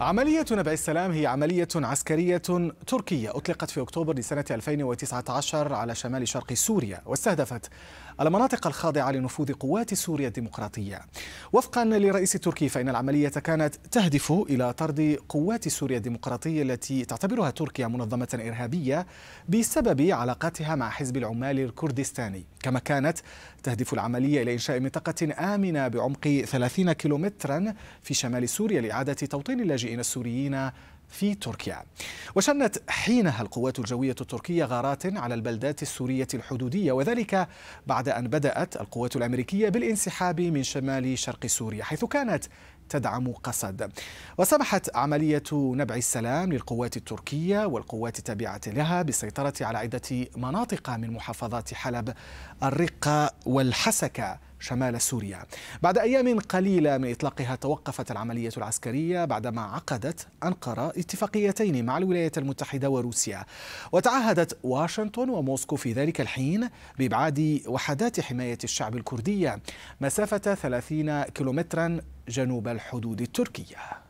عملية نبع السلام هي عملية عسكرية تركية أطلقت في أكتوبر لسنة 2019 على شمال شرق سوريا واستهدفت المناطق الخاضعة لنفوذ قوات سوريا الديمقراطية وفقا للرئيس التركي فإن العملية كانت تهدف إلى طرد قوات سوريا الديمقراطية التي تعتبرها تركيا منظمة إرهابية بسبب علاقاتها مع حزب العمال الكردستاني كما كانت تهدف العملية إلى إنشاء منطقة آمنة بعمق 30 كيلومترا في شمال سوريا لإعادة توطين اللاجئين اللاجئين السوريين في تركيا وشنت حينها القوات الجوية التركية غارات على البلدات السورية الحدودية وذلك بعد أن بدأت القوات الأمريكية بالانسحاب من شمال شرق سوريا حيث كانت تدعم قسد وسمحت عملية نبع السلام للقوات التركية والقوات التابعة لها بالسيطرة على عدة مناطق من محافظات حلب الرقة والحسكة شمال سوريا بعد أيام قليلة من إطلاقها توقفت العملية العسكرية بعدما عقدت أنقرة اتفاقيتين مع الولايات المتحدة وروسيا وتعهدت واشنطن وموسكو في ذلك الحين بإبعاد وحدات حماية الشعب الكردية مسافة 30 كيلومترا جنوب الحدود التركيه